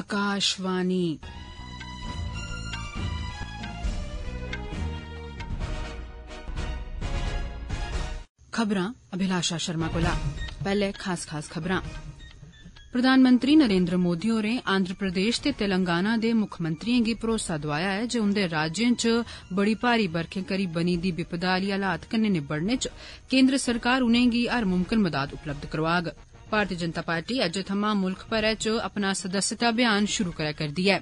आकाशवाणी ਖਬਰਾਂ अभिलाषा शर्मा कोला पहले खास खास ਖਬਰਾਂ प्रधानमंत्री नरेंद्र मोदी होरें आंध्र प्रदेश ते तेलंगाना दे मुक्खमंत्रियें गी भरोसा दोआया ऐ जे उन्दे राज्यें च बड़ी भारी बरखें करी बनी दी विपदा आली हालात कन्नै निबड़ने च केन्द्र सरकार उनेंगी हर मुमकन मदाद उपलब्ध करोआग ਭਾਰਤੀ ਜਨਤਾ ਪਾਰਟੀ ਅੱਜ ਥਮਾ ਮੁਲਕ ਭਰੇ ਜੋ ਆਪਣਾ ਸਦਸਤਾ ਅਭਿਆਨ ਸ਼ੁਰੂ ਕਰਿਆ ਕਰਦੀ ਹੈ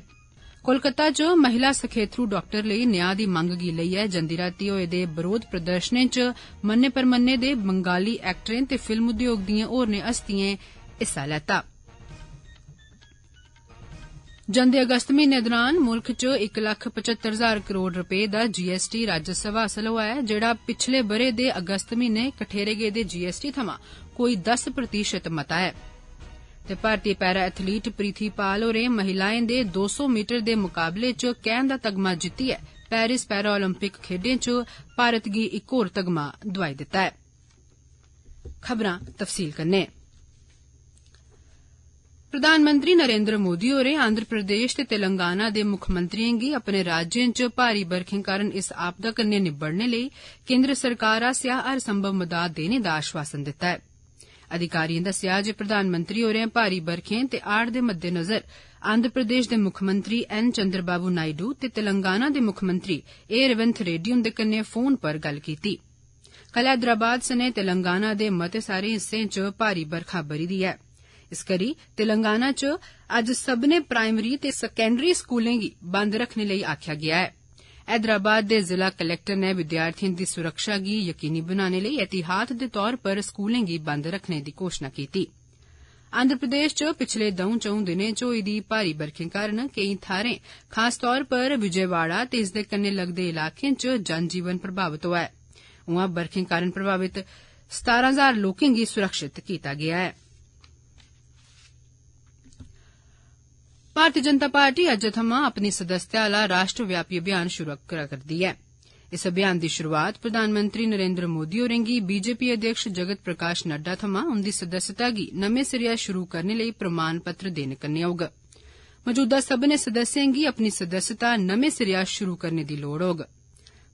ਕੋਲਕਾਤਾ ਜੋ ਮਹਿਲਾ ਸਖੇਤਰੂ ਡਾਕਟਰ ਲਈ ਨਿਆਂ ਦੀ ਮੰਗ ਕੀ ਲਈ ਹੈ ਜੰਦੀ ਰਾਤੀ ਹੋਏ ਦੇ ਵਿਰੋਧ ਪ੍ਰਦਰਸ਼ਨੇ ਚ ਮੰਨੇ ਪਰ ਮੰਨੇ ਦੇ ਬੰਗਾਲੀ ਐਕਟਰਾਂ ਤੇ ਫਿਲਮ ਉਦਯੋਗ ਦੀਆਂ ਹੋਰ ਨੇ ਅਸਤੀਆਂ ਹਿੱਸਾ ਲੈਤਾ ਜੰਦੇ ਅਗਸਤ ਮਹੀਨੇ ਦੌਰਾਨ ਮੁਲਕ ਚ 1,75,000 ਕਰੋੜ ਰੁਪਏ ਦਾ ਜੀਐਸਟੀ ਰਾਜਸਵ ਹਾਸਲ ਹੋਇਆ ਜਿਹੜਾ ਪਿਛਲੇ ਬਰੇ ਦੇ ਅਗਸਤ ਮਹੀਨੇ ਕਠੇਰੇ ਗਏ ਦੇ ਜੀਐਸਟੀ ਥਮਾ कोई 10 प्रतिशत मता ऐ ते भारतीय पैरा एथलीट प्रीथी पाल होरें महिलाएं दे 200 मीटर दे मुकाबले च कैन दा तगमा जित्तियै पेरिस पैरा ओलंपिक खेड्डें च भारत गी इक होर तगमा दोआई दित्ता ऐ प्रधानमंत्री नरेन्द्र मोदी होरें आंध्र प्रदेश ते तेलंगाना दे मुक्खमंत्रियें गी अपने राज्यें च भारी बरखें कारण इस आपदा कन्नै निब्बड़ने लेई केन्द्र सरकार आस्सेआ हर संभव मदाद देने दा आश्वासन दित्ता ऐ अधिकारिएं दस्सेआ जे प्रधानमंत्री होरें भारी बरखें ते हाड़ दे मद्देनज़र आंध्र प्रदेश दे मुक्खमंत्री एन चंद्रबाबू नायडू ते तेलंगाना दे मुक्खमंत्री ए रेवंथ रेड्डी हुंदे कन्नै फोन पर गल्ल कीती कल हैदराबाद सने तेलंगाना दे मते सारे हिस्सें च भारी बरखा बरी दी ऐ इस करी तेलंगाना च अज्ज सब्बनें प्राईमरी ते सकैंडरी स्कूलें गी बंद रक्खने लेई आखेआ गेआ ऐ हैदराबाद दे जिला कलैक्टर नै विद्यार्थिएं दी सुरक्षा गी यकीनी बनाने लेई एहतियात दे तौर पर स्कूलें गी बंद रक्खने दी घोषणा कीती आंध्र प्रदेश च पिछले दौं चौं दिनें च होई दी भारी बरखें कारण केई थाहरें खास तौर पर विजयवाड़ा ते इसदे कन्नै लगदे इलाकें च जनजीवन प्रभावित होआ ऐ उआं बरखें कारण प्रभावित सतारां हजार लोकें गी सुरक्षित कीता गेआ हा ਭਾਰਤੀ ਜਨਤਾ ਪਾਰਟੀ ਅੱਜ ਤੋਂ ਆਪਣੀ ਸਦਸਤਾ ਵਾਲਾ ਰਾਸ਼ਟਰ ਵਿਆਪੀ ਅਭਿਆਨ ਸ਼ੁਰੂ ਕਰਦੀ ਹੈ ਇਸ ਅਭਿਆਨ ਦੀ ਸ਼ੁਰੂਆਤ ਪ੍ਰਧਾਨ ਮੰਤਰੀ ਨਰਿੰਦਰ ਮੋਦੀ ਹੋਰੇਂਗੀ ਬੀਜੇਪੀ ਅਧਿਕਸ਼ ਜਗਤ ਪ੍ਰਕਾਸ਼ ਨੱਡਾ ਥਮਾਂ ਉਹਦੀ ਸਦਸਤਾ ਦੀ ਨਵੇਂ ਸਿਰਿਆ ਸ਼ੁਰੂ ਕਰਨ ਲਈ ਪ੍ਰਮਾਣ ਪੱਤਰ ਦੇਣ ਕਰਨੇ ਆਉਗ ਮੌਜੂਦਾ ਸਭ ਨੇ ਸਦਸਿਆਂ ਦੀ ਆਪਣੀ ਸਦਸਤਾ ਨਵੇਂ ਸਿਰਿਆ ਸ਼ੁਰੂ ਕਰਨ ਦੀ ਲੋੜ ਹੋਗ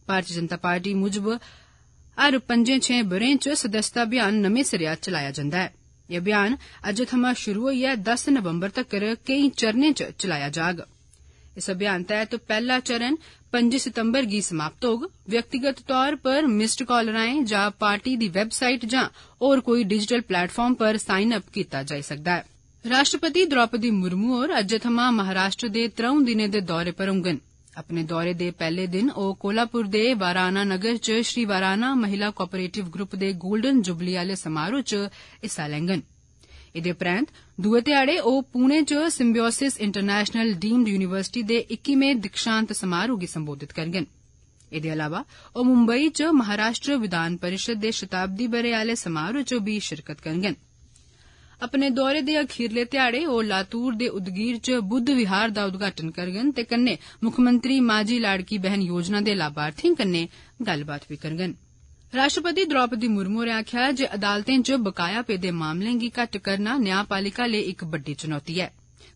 ਭਾਰਤੀ ਜਨਤਾ ਪਾਰਟੀ ਮੁਜਬ ਅਰ ਪੰਜੇ ਛੇ ਬਰੇਂਚ ਸਦਸਤਾ ਅਭਿਆਨ ਨਵੇਂ ਸਿਰਿਆ ਚਲਾਇਆ ਜਾਂਦਾ ਹੈ यह अभियान अज्जै थमां शुरू होइयै दस नवम्बर तक्कर केई चरणें च चलाया जाग इस अभियान तैह्त पैह्ला चरण पं'जी सितम्बर गी समाप्त होग व्यक्तिगत तौर पर मिस्ड काल राएं यां पार्टी दी वैबसाईट यां होर कोई डिजिटल प्लेटफार्म पर साईन अप कीता जाई सकदा ऐ राष्ट्रपति द्रौपदी मुर्मू होर अज्जै थमां महाराष्ट्र दे त्र'ऊं दिनें दे दौरे पर होंगन अपने दौरे दे पैहले दिन ओह कोलपुर दे वाराणा नगर च श्री वाराणा महिला कपरेटिव ग्रुप दे गोल्डन जुबली आले समारोह च हिस्सा लैडन एहदे परैन्त दुए ध्याड़े ओ पुणे च सिम्बेसिस इंटरनेशनल डीम्ड युनिवर्सिटी दे इक्कीमें दीक्षांत समारोह गी संबोधित करङन एहदे अलावा ओह् मुम्बई च महाराष्ट्र विधान परिषद दे शताब्दी बरे आहले समारोह च बी शिरकत करगंन ਆਪਣੇ ਦੌਰੇ ਦੇ ਅਖੀਰਲੇ ਦਿਹਾੜੇ ਉਹ ਲਾਤੂਰ ਦੇ ਉਦਗੀਰ ਚ ਬੁੱਧ ਵਿਹਾਰ ਦਾ ਉਦਘਾਟਨ ਕਰਨਗੇ ਤੇ ਕੰਨੇ ਮੁੱਖ ਮੰਤਰੀ ਮਾਜੀ ਲਾੜਕੀ ਬਹਿਨ ਯੋਜਨਾ ਦੇ ਲਾਭਾਰਥੀ ਕੰਨੇ ਗੱਲਬਾਤ ਵੀ ਕਰਨਗੇ ਰਾਸ਼ਟਰਪਤੀ ਦ੍ਰੋਪਦੀ ਮੁਰਮੂ ਨੇ ਆਖਿਆ ਜੇ ਅਦਾਲਤਾਂ 'ਚ ਬਕਾਇਆ ਪੇ ਦੇ ਮਾਮਲੇ ਦੀ ਘਟ ਕਰਨਾ ਨਿਆਂਪਾਲਿਕਾ ਲਈ ਇੱਕ ਵੱਡੀ ਚੁਣੌਤੀ ਹੈ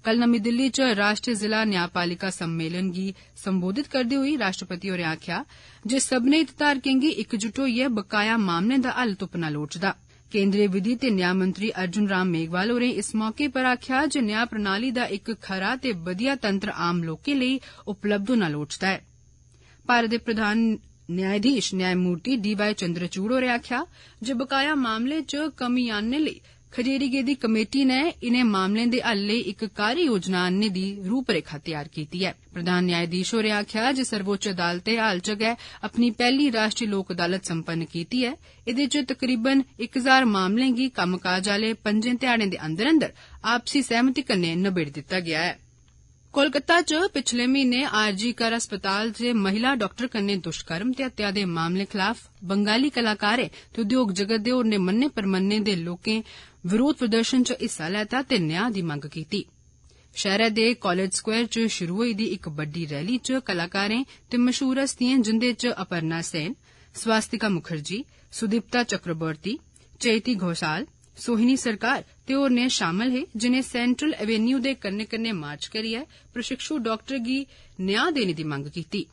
ਕੱਲ ਨਵੀਂ ਦਿੱਲੀ 'ਚ ਰਾਸ਼ਟਰੀ ਜ਼ਿਲ੍ਹਾ ਨਿਆਂਪਾਲਿਕਾ ਸੰਮੇਲਨ ਦੀ ਸੰਬੋਧਿਤ ਕਰਦੇ ਹੋਈ ਰਾਸ਼ਟਰਪਤੀ ਨੇ ਆਖਿਆ ਜੇ ਸਭ ਨੇ ਇਤਤਾਰ ਕਿੰਗੀ ਇੱਕਜੁੱਟ ਇਹ ਬਕਾਇਆ ਮਾਮਲੇ ਦਾ ਹੱਲ ਤੁਪਨਾ ਲੋਚਦਾ केन्द्रीय विधि ते न्याऽ मंत्री अर्जुन राम मेघवाल होरें इस मौके पर आक्खेआ जे न्याऽ प्रणाली दा इक खरा ते बधिया तंत्र आम लोकें लेई उपलब्ध होना लोड़चदा ऐ भारत दे प्रधान न्यायधीश न्यायमूर्ति डी वाई चंद्रचूड़ होरें आक्खेआ जे बकाया मामलें च कमी आनने लेई ਖਜੇਰੀ ਗੇਦੀ ਕਮੇਟੀ ਨੇ ਇਨੇ ਮਾਮਲੇ ਦੇ ਹੱਲ ਲਈ ਇੱਕ ਕਾਰੀ ਯੋਜਨਾ ਨੇ ਦੀ ਰੂਪਰੇਖਾ ਤਿਆਰ ਕੀਤੀ ਹੈ ਪ੍ਰਧਾਨ ਨਿਆਇਧੀਸ਼ ਹੋਰੇ ਆਖਿਆ ਜੇ ਸਰਵਉੱਚ ਅਦਾਲਤ ਦੇ ਹਾਲ ਚਗੈ ਆਪਣੀ ਪਹਿਲੀ ਰਾਸ਼ਟਰੀ ਲੋਕ ਅਦਾਲਤ ਸੰਪੰਨ ਕੀਤੀ ਹੈ ਇਹਦੇ ਚ ਤਕਰੀਬਨ 1000 ਮਾਮਲੇ ਦੀ ਕੰਮਕਾਜ ਵਾਲੇ ਪੰਜੇ ਧਿਆੜੇ ਦੇ ਅੰਦਰ ਅੰਦਰ ਆਪਸੀ ਸਹਿਮਤੀ ਕੰਨੇ ਨਿਬੜ ਦਿੱਤਾ ਗਿਆ ਹੈ कोलकाता च पिछले म्हीने आरजी कर अस्पताल च महिला डाक्टर कन्नै दुष्कर्म ते हत्या दे मामले खलाफ बंगाली कलाकारें ते उद्योग जगत दे होरने मन्ने परमन्ने दे लोकें विरोध प्रदर्शन च हिस्सा लैता ते न्याऽ दी मंग कीती शैहरा दे कालेज स्कवायर च शुरू होई दी इक बड्डी रैली च कलाकारें ते मशहूर हस्तिएं जिन्दे च अपर्णा सेन स्वास्तिका मुखर्जी सुदीप्ता चक्रवर्ती चैती घोषाल ਸੋਹਣੀ ਸਰਕਾਰ ਤੇ ਹੋਰ ਨੇ ਸ਼ਾਮਲ ਹੈ ਜਿਨੇ ਸੈਂਟਰਲ ਐਵੇਨਿਊ ਦੇ ਕੰਨੇ ਕੰਨੇ ਮਾਰਚ ਕਰੀ ਹੈ ਪ੍ਰਸ਼ਿਕਸ਼ੂ ਡਾਕਟਰ ਗੀ ਨਿਆਂ ਦੇਣ ਦੀ ਮੰਗ ਕੀਤੀ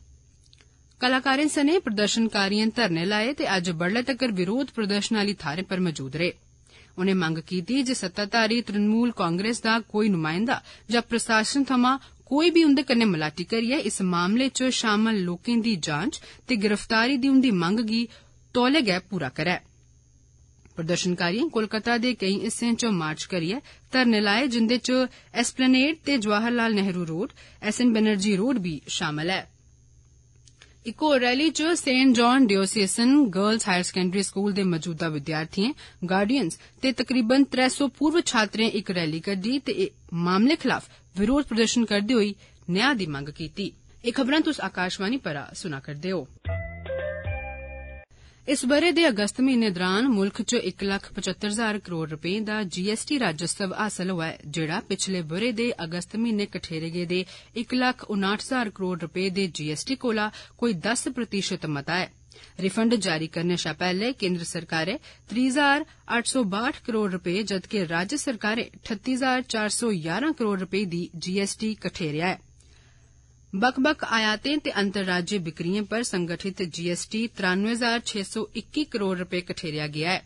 ਕਲਾਕਾਰਾਂ ਸਨੇ ਪ੍ਰਦਰਸ਼ਨਕਾਰੀਆਂ ਧਰਨੇ ਲਾਏ ਤੇ ਅੱਜ ਬੜਲੇ ਤੱਕ ਵਿਰੋਧ ਪ੍ਰਦਰਸ਼ਨ ਵਾਲੀ ਥਾਰੇ ਪਰ ਮੌਜੂਦ ਰਹੇ ਉਹਨੇ ਮੰਗ ਕੀਤੀ ਜੇ ਸੱਤਾਧਾਰੀ ਤ੍ਰਿਣਮੂਲ ਕਾਂਗਰਸ ਦਾ ਕੋਈ ਨੁਮਾਇੰਦਾ ਜਾਂ ਪ੍ਰਸ਼ਾਸਨ ਥਮਾ ਕੋਈ ਵੀ ਉਹਦੇ ਕੰਨੇ ਮਲਾਟੀ ਕਰੀਏ ਇਸ ਮਾਮਲੇ 'ਚ ਸ਼ਾਮਲ ਲੋਕਾਂ ਦੀ ਜਾਂਚ ਤੇ ਗ੍ਰਿਫਤਾਰੀ ਦੀ ਉਹਦੀ ਮੰਗ ਗੀ ਤੋਲੇ ਗਏ ਪੂਰਾ ਕਰੇ ਪ੍ਰਦਰਸ਼ਨਕਾਰੀਆਂ ਕੋਲਕਾਤਾ ਦੇ ਕਈ ਹਿੱਸਿਆਂ 'ਚ ਮਾਰਚ ਕਰੀਏ ਧਰਨੇ ਲਾਏ ਜਿੰਦੇ 'ਚ ਐਸਪਲੇਨੇਡ ਤੇ Jawahar Lal Nehru road SN Banerjee road ਵੀ ਸ਼ਾਮਲ ਹੈ ਇਕੋ ਰੈਲੀ 'ਚ Saint John Diocesan girls higher secondary school ਦੇ ਮੌਜੂਦਾ ਵਿਦਿਆਰਥੀਆਂ ਗਾਰਡੀਅਨਸ ਤੇ ਤਕਰੀਬਨ 300 ਪੂਰਵ ਛਾਤਰੇ ਇੱਕ ਰੈਲੀ ਕੱਢੀ ਤੇ ਮਾਮਲੇ ਖਿਲਾਫ ਵਿਰੋਧ ਪ੍ਰਦਰਸ਼ਨ ਕਰਦੇ ਹੋਈ ਨਿਆਂ ਦੀ ਮੰਗ ਕੀਤੀ ਇਹ ਖਬਰਾਂ ਤੁਸੀਂ ਆਕਾਸ਼ਵਾਣੀ ਪਰਾ ਸੁਣਾ ਕਰਦੇ ਹੋ ਇਸ ਬਰੇ ਦੇ ਅਗਸਤ ਮਹੀਨੇ ਦੌਰਾਨ ਮੁਲਕ ਚ 1,75,000 ਕਰੋੜ ਰੁਪਏ ਦਾ ਜੀਐਸਟੀ ਰਾਜਸਵ ਹਾਸਲ ਹੋਇਆ ਜਿਹੜਾ ਪਿਛਲੇ ਬਰੇ ਦੇ ਅਗਸਤ ਮਹੀਨੇ ਕਠੇਰੇ ਗਏ ਦੇ 1,59,000 ਕਰੋੜ ਰੁਪਏ ਦੇ ਜੀਐਸਟੀ ਕੋਲਾ ਕੋਈ 10 ਪ੍ਰਤੀਸ਼ਤ ਮਤਾ ਹੈ ਰਿਫੰਡ ਜਾਰੀ ਕਰਨ ਸ਼ਾ ਪਹਿਲੇ ਕੇਂਦਰ ਸਰਕਾਰੇ 3,862 ਕਰੋੜ ਰੁਪਏ ਜਦਕਿ ਰਾਜ ਸਰਕਾਰੇ 38,411 ਕਰੋੜ ਰੁਪਏ ਦੀ ਜੀਐਸਟੀ ਕਠੇਰਿਆ ਹੈ ਬਕ ਬਕ ਆਯਾਤਾਂ ਤੇ ਅੰਤਰਰਾਜੀ ਬਿਕਰੀਆਂ ਪਰ ਸੰਗਠਿਤ ਜੀਐਸਟੀ 93621 ਕਰੋੜ ਰੁਪਏ ਕਠੇਰਿਆ ਗਿਆ ਹੈ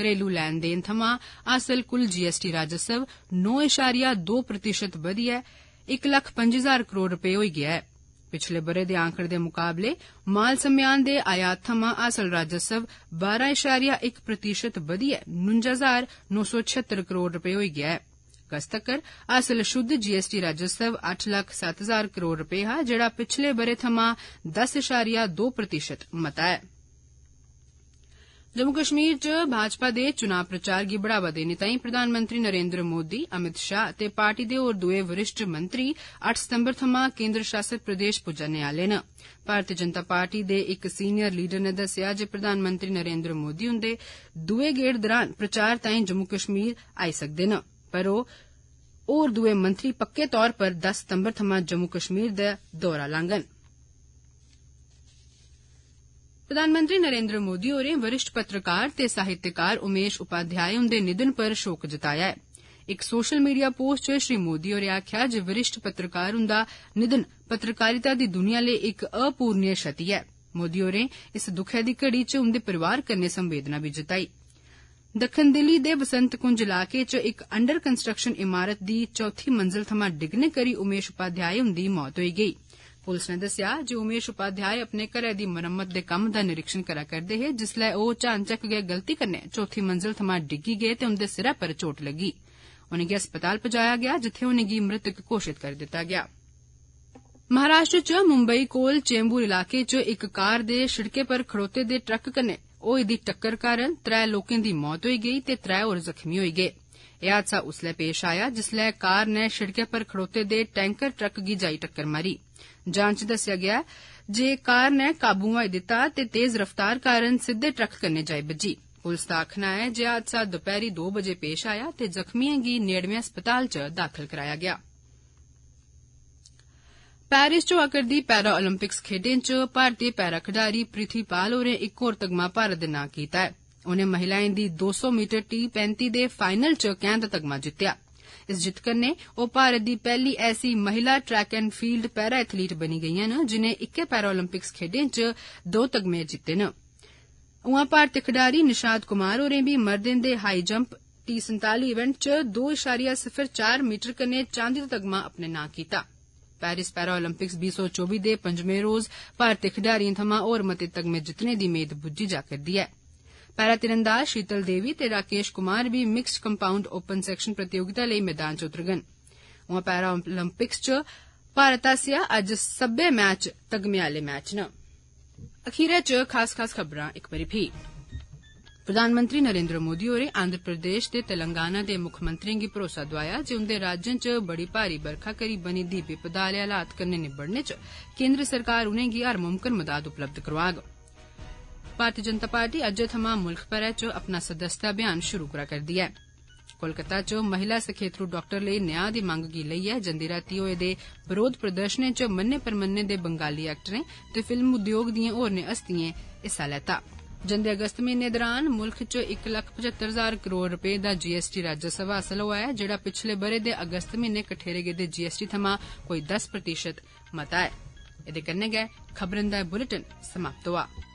ਘਰੇਲੂ ਲੈਣ ਦੇਣ ਥਮਾ ਅਸਲ ਕੁੱਲ ਜੀਐਸਟੀ ਰਾਜਸਵ 9.2% ਪ੍ਰਤੀਸ਼ਤ ਵਧੀ ਹੈ 1,05,000 ਕਰੋੜ ਰੁਪਏ ਹੋ ਗਿਆ ਹੈ ਪਿਛਲੇ ਬਰੇ ਦੇ ਅੰਕੜੇ ਦੇ ਮੁਕਾਬਲੇ ਮਾਲ ਸਮਿਆਨ ਦੇ ਆਯਾਤ ਥਮਾ ਅਸਲ ਰਾਜਸਵ 12.1% ਪ੍ਰਤੀਸ਼ਤ ਵਧੀ ਹੈ 9,976 ਕਰੋੜ ਰੁਪਏ ਹੋ ਗਿਆ ਹੈ अगस्त तक्कर हासल शुद्ध जीएसटी राजस्व अट्ठ लक्ख सत्त हजार करोड़ रपे हा जेड़ा पिछले बरे थमां दस इशारिया दो प्रतिशत मता ऐ जम्मू कश्मीर च भाजपा दे चुनां प्रचार गी बढ़ावा देने तांई प्रधानमंत्री नरेन्द्र मोदी अमित शाह ते पार्टी दे होर दुए वरिष्ठ मंत्री अट्ठ सितम्बर थमां केन्द्र शासित प्रदेश पुज्जने आले न भारतीय जनता पार्टी दे इक सीनियर लीडर नै दस्सेआ जे प्रधानमंत्री नरेन्द्र मोदी हुन्दे दुए गेड़ दरान प्रचार तांई जम्मू कश्मीर आई सकदे न पर ओ होर दुए मंत्री पक्के तौर पर 10 सितम्बर थमां जम्मू कश्मीर दा दौरा लांगन प्रधानमंत्री नरेन्द्र मोदी होरें वरिष्ठ पत्रकार ते साहित्यकार उमेश उपाध्याय हुन्दे निधन पर शोक जताया ऐ इक सोशल मीडिया पोस्ट च श्री मोदी होरें आक्खेआ जे वरिष्ठ पत्रकार हुन्दा निधन पत्रकारिता दी दुनिया लेई इक अपूरणीय क्षति ऐ मोदी होरें इस दुखै दी घड़ी च उन्दे परिवार कन्नै संवेदना बी जताई ऐ ਦੱਖਣ ਦਿੱਲੀ ਦੇ ਬਸੰਤ ਕੁੰਜ ਇਲਾਕੇ 'ਚ ਇੱਕ ਅੰਡਰ ਕੰਸਟਰਕਸ਼ਨ ਇਮਾਰਤ ਦੀ ਚੌਥੀ ਮੰਜ਼ਲ ਥਮਾ ਡਿੱਗਨੇ ਕਰੀ ਉਮੇਸ਼ ਉਪਾਧਿਆਇ ਹੁੰਦੀ ਮੌਤ ਹੋਈ ਗਈ। ਪੁਲਿਸ ਨੇ ਦੱਸਿਆ ਜੋ ਉਮੇਸ਼ ਉਪਾਧਿਆਇ ਆਪਣੇ ਘਰੇ ਦੀ ਮੁਰੰਮਤ ਦੇ ਕੰਮ ਦਾ ਨਿਰੀਖਣ ਕਰਾ ਕਰਦੇ ਹੈ ਜਿਸ ਲਈ ਉਹ ਚਾਂਚਕ ਗਿਆ ਗਲਤੀ ਕਰਨੇ ਚੌਥੀ ਮੰਜ਼ਲ ਥਮਾ ਡਿੱਗੀ ਗਏ ਤੇ ਉਹਦੇ ਸਿਰ ਪਰ ਚੋਟ ਲੱਗੀ। ਉਹਨੇ ਗਿਆ ਹਸਪਤਾਲ ਪਹੁੰਚਾਇਆ ਗਿਆ ਜਿੱਥੇ ਉਹਨੇ ਗੀ ਮ੍ਰਿਤਕ ਘੋਸ਼ਿਤ ਕਰ ਦਿੱਤਾ ਗਿਆ। ਮਹਾਰਾਸ਼ਟਰ ਚ ਮੁੰਬਈ ਕੋਲ ਚੇਂਬੂਰ ਇਲਾਕੇ ਚ ਇੱਕ ਕਾਰ ਦੇ ਛਿੜਕੇ ਪਰ ਖੜੋਤੇ ਦੇ ਟਰੱਕ ਕਨੇ होई दी टक्कर कारण त्रै लोकें दी मौत होई गेई ते त्रै होर जख्मी होई गे एह् हादसा उसलै पेश आया जिसलै कार नै सिड़कै पर खड़ोते दे टैंकर ट्रक गी जाई टक्कर मारी जांच च दस्सेआ गेआ जे कार नै काबू हवाई दित्ता ते तेज रफ्तार कारण सिद्दे ट्रक कन्नै जाई बज्जी पुलस दा आक्खना ऐ जे हादसा दपैहरी दो बजे पेश आया ते जख्मिएं गी नेड़मे अस्पताल च दाखल कराया गेआ पेरिस च होआ करदी पैरा ओलंपिक्स खेड्डें च भारतीय पैरा खडारी पृथ्वी पाल होरें इक होर तगमा भारत दे नां कीता ऐ उनें महिलाएं दी दो सौ मीटर टी पैंती दे फाइनल च कैंह् दा तगमा जित्तेआ इस जित्त कन्नै ओह् भारत दी पैह्ली ऐसी महिला track and field para athlete बनी गेइयां न जिनें इक्कै पैरा ओलंपिक्स खेड्डें च दो तगमे जित्ते न उआं भारतीय खडारी निषाद कुमार होरें बी मर्दे दे हाई जंप टी संताली इवेंट च दो इशारिया सिफर चार मीटर कन्नै चांदी दा तगमा अपने नां कीता ऐ पेरिस पैरा ओलंपिक्स सौ चौबी के पंजे रोज भारतीय खडारिएं थमां होर मते तगमे जितने की मेद जा जा'रदी ऐ पैरा तिरंदाज शीतल देवी ते राकेश कुमार भी मिक्स्ड कंपाउंड ओपन सैक्शन प्रतियोगिता लई मैदान च उतरगन उआं पैरा ओलंपिक्स च भारत आसिया अज सब्बे मैच तगमे आले मैच न प्रधानमंत्री नरेन्द्र मोदी होरें आंध्र प्रदेश ते तेलंगाना दे मुक्खमंत्रिएं गी भरोसा दोआया जे उन्दे राज्यें च बड़ी भारी बरखा करी बनी दी विपदा आले हालात कन्नै निबड़ने च केन्द्र सरकार उनेंगी हर मुमकन मदाद उपलब्ध करोआग भारतीय जनता पार्टी अज्जै थमां मुल्ख भरै च अपना सदस्यता अभियान शुरू करा करदी ऐ कोलकाता च महिला सखेत्रु डाक्टर लेई न्याऽ दी मंग गी लेइयै जंदी रातीं होए दे बरोध प्रदर्शनें च मन्ने परमन्ने दे बंगाली एक्टरें ते फिल्म उद्योग दिएं होरनें हस्तिएं हिस्सा लैत्ता ਜਾਂਦੇ ਅਗਸਤ ਮਹੀਨੇ ਦੌਰਾਨ ਮੁਲਕ 'ਚ 1,75,000 ਕਰੋੜ ਰੁਪਏ ਦਾ ਜੀਐਸਟੀ ਰਾਜ ਸਭਾ ਹਾਸਲ ਹੋਇਆ ਹੈ ਜਿਹੜਾ ਪਿਛਲੇ ਬਰੇ ਦੇ ਅਗਸਤ ਮਹੀਨੇ ਕਠੇਰੇ ਗਏ ਦੇ ਜੀਐਸਟੀ ਥਮਾ ਕੋਈ 10% ਮਤਾ ਹੈ ਇਹਦੇ ਕੰਨੇ ਗਏ ਖਬਰਾਂ ਦਾ ਬੁਲੇਟਿਨ ਸਮਾਪਤ ਹੋਇਆ